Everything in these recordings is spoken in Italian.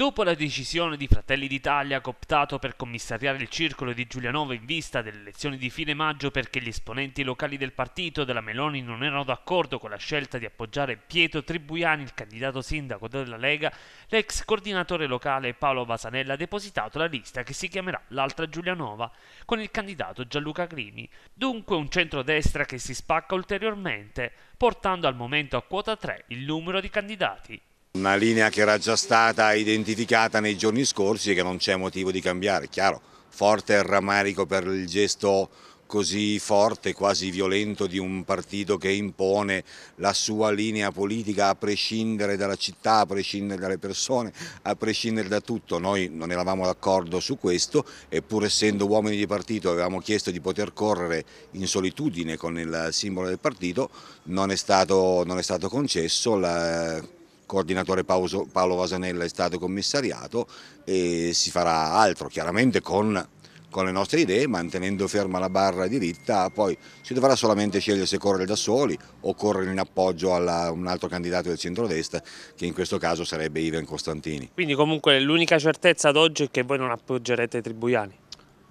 Dopo la decisione di Fratelli d'Italia cooptato per commissariare il circolo di Giulianova in vista delle elezioni di fine maggio perché gli esponenti locali del partito della Meloni non erano d'accordo con la scelta di appoggiare Pietro Tribuiani, il candidato sindaco della Lega, l'ex coordinatore locale Paolo Vasanella ha depositato la lista che si chiamerà L'altra Giulianova con il candidato Gianluca Grimi. Dunque un centrodestra che si spacca ulteriormente, portando al momento a quota 3 il numero di candidati una linea che era già stata identificata nei giorni scorsi e che non c'è motivo di cambiare, chiaro, forte il rammarico per il gesto così forte, quasi violento di un partito che impone la sua linea politica a prescindere dalla città, a prescindere dalle persone, a prescindere da tutto. Noi non eravamo d'accordo su questo eppur essendo uomini di partito avevamo chiesto di poter correre in solitudine con il simbolo del partito, non è stato, non è stato concesso. La coordinatore Paolo Vasanella è stato commissariato e si farà altro, chiaramente con, con le nostre idee, mantenendo ferma la barra diritta, poi si dovrà solamente scegliere se correre da soli o correre in appoggio a un altro candidato del centrodestra, che in questo caso sarebbe Ivan Costantini. Quindi comunque l'unica certezza ad oggi è che voi non appoggerete Tribuiani?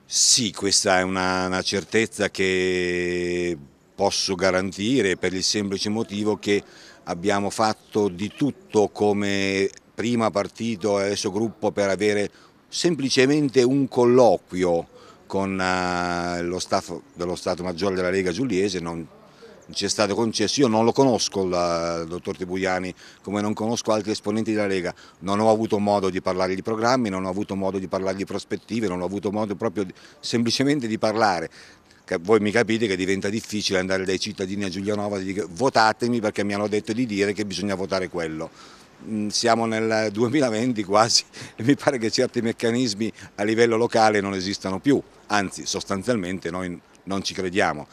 Sì, questa è una, una certezza che posso garantire per il semplice motivo che abbiamo fatto di tutto come prima partito e adesso gruppo per avere semplicemente un colloquio con eh, lo staff dello Stato Maggiore della Lega Giuliese, non ci è stato concesso, io non lo conosco il dottor Tibuiani come non conosco altri esponenti della Lega, non ho avuto modo di parlare di programmi, non ho avuto modo di parlare di prospettive, non ho avuto modo proprio di, semplicemente di parlare, voi mi capite che diventa difficile andare dai cittadini a Giulianova e dire votatemi perché mi hanno detto di dire che bisogna votare quello. Mm, siamo nel 2020 quasi e mi pare che certi meccanismi a livello locale non esistano più, anzi sostanzialmente noi non ci crediamo.